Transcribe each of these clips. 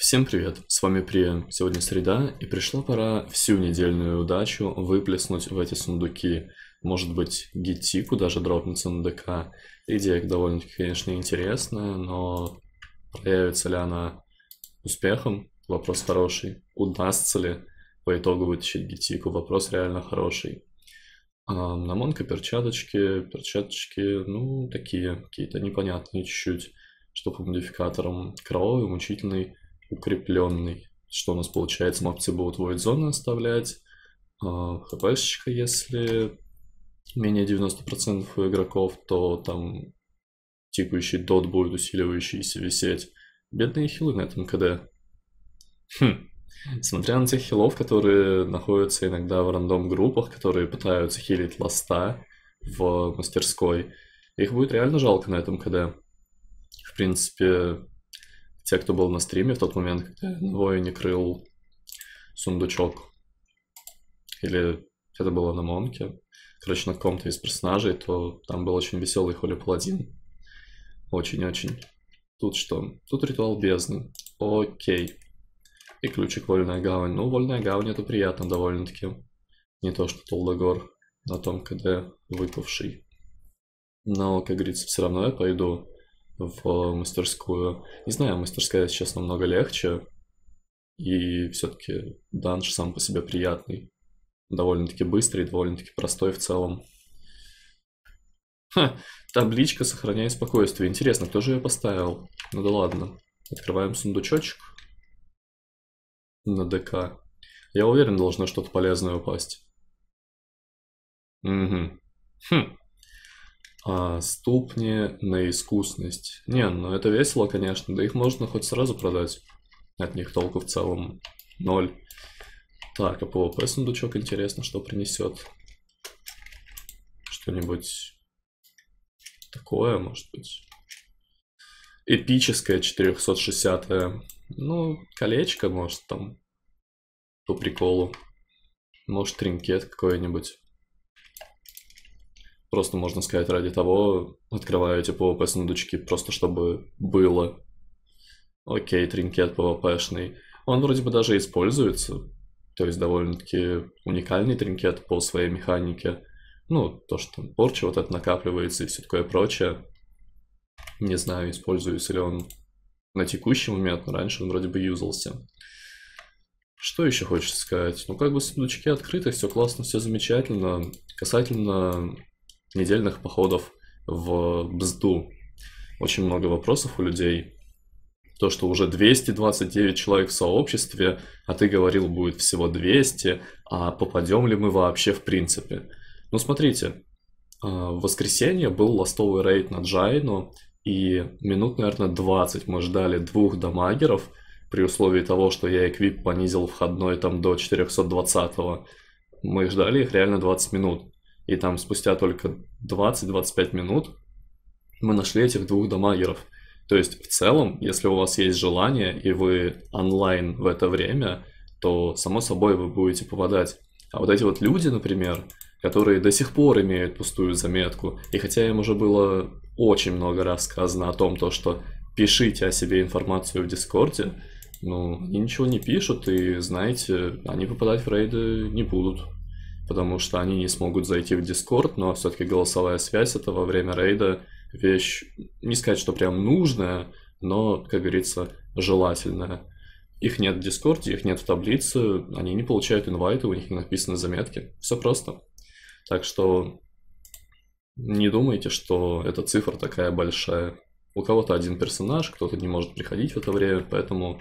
Всем привет, с вами Прия. Сегодня среда, и пришла пора всю недельную удачу выплеснуть в эти сундуки. Может быть, гитику даже дропнется на ДК. Идея довольно-таки, конечно, интересная, но проявится ли она успехом? Вопрос хороший. Удастся ли по итогу вытащить гитику? Вопрос реально хороший. А на Монка перчаточки, перчаточки, ну, такие, какие-то непонятные чуть-чуть, что по модификаторам. Кровавый, мучительный укрепленный. Что у нас получается? Мопти будут воид зоны оставлять. А, ХПшечка, если менее 90% у игроков, то там текущий дот будет усиливающийся висеть. Бедные хилы на этом КД. Хм. Смотря на тех хилов, которые находятся иногда в рандом-группах, которые пытаются хилить ласта в мастерской, их будет реально жалко на этом КД. В принципе, те, кто был на стриме в тот момент, когда двое не крыл сундучок. Или это было на Монке. Короче, на ком-то из персонажей, то там был очень веселый Холи Паладин. Очень-очень. Тут что? Тут ритуал бездны. Окей. И ключик Вольная Гавань. Ну, Вольная Гавань это приятно довольно-таки. Не то, что Толдогор на том КД выпавший. Но, как говорится, все равно я пойду в э, мастерскую. Не знаю, мастерская сейчас намного легче, и все-таки данж сам по себе приятный. Довольно-таки быстрый, довольно-таки простой в целом. Ха, табличка сохраняя спокойствие». Интересно, кто же ее поставил? Ну да ладно. Открываем сундучочек на ДК. Я уверен, должно что-то полезное упасть. Угу. Хм а, ступни на искусность. Не, ну это весело, конечно, да их можно хоть сразу продать. От них толку в целом ноль. Так, а ПВП сундучок интересно, что принесет. Что-нибудь такое, может быть. Эпическое 460 -е. Ну, колечко, может, там, по приколу. Может, тринкет какой-нибудь. Просто, можно сказать, ради того открываю эти PvP сундучки, просто чтобы было. Окей, тринкет PvP-шный. Он вроде бы даже используется, то есть довольно-таки уникальный тринкет по своей механике. Ну, то, что там порча вот это накапливается и все такое прочее. Не знаю, используется ли он на текущий момент, но раньше он вроде бы юзался. Что еще хочется сказать? Ну, как бы сундучки открыты, все классно, все замечательно. Касательно недельных походов в бзду. Очень много вопросов у людей. То, что уже 229 человек в сообществе, а ты говорил, будет всего 200, а попадем ли мы вообще в принципе? Ну, смотрите, а, в воскресенье был ластовый рейд на Джайну, и минут, наверное, 20 мы ждали двух дамагеров, при условии того, что я эквип понизил входной там до 420 -го. Мы ждали их реально 20 минут. И там спустя только 20-25 минут мы нашли этих двух дамагеров. То есть в целом, если у вас есть желание и вы онлайн в это время, то само собой вы будете попадать. А вот эти вот люди, например, которые до сих пор имеют пустую заметку, и хотя им уже было очень много раз сказано о том, то, что пишите о себе информацию в Дискорде, ну, они ничего не пишут, и, знаете, они попадать в рейды не будут потому что они не смогут зайти в Discord, но все-таки голосовая связь это во время рейда вещь, не сказать, что прям нужная, но, как говорится, желательная. Их нет в Discord, их нет в таблице, они не получают инвайты, у них не написаны заметки. Все просто. Так что не думайте, что эта цифра такая большая. У кого-то один персонаж, кто-то не может приходить в это время, поэтому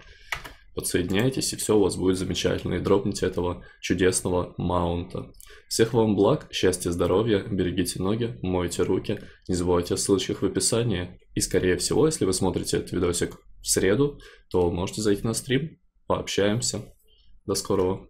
Подсоединяйтесь, и все у вас будет замечательно, и дропните этого чудесного маунта. Всех вам благ, счастья, здоровья, берегите ноги, мойте руки, не забывайте о ссылочках в описании. И скорее всего, если вы смотрите этот видосик в среду, то можете зайти на стрим, пообщаемся. До скорого.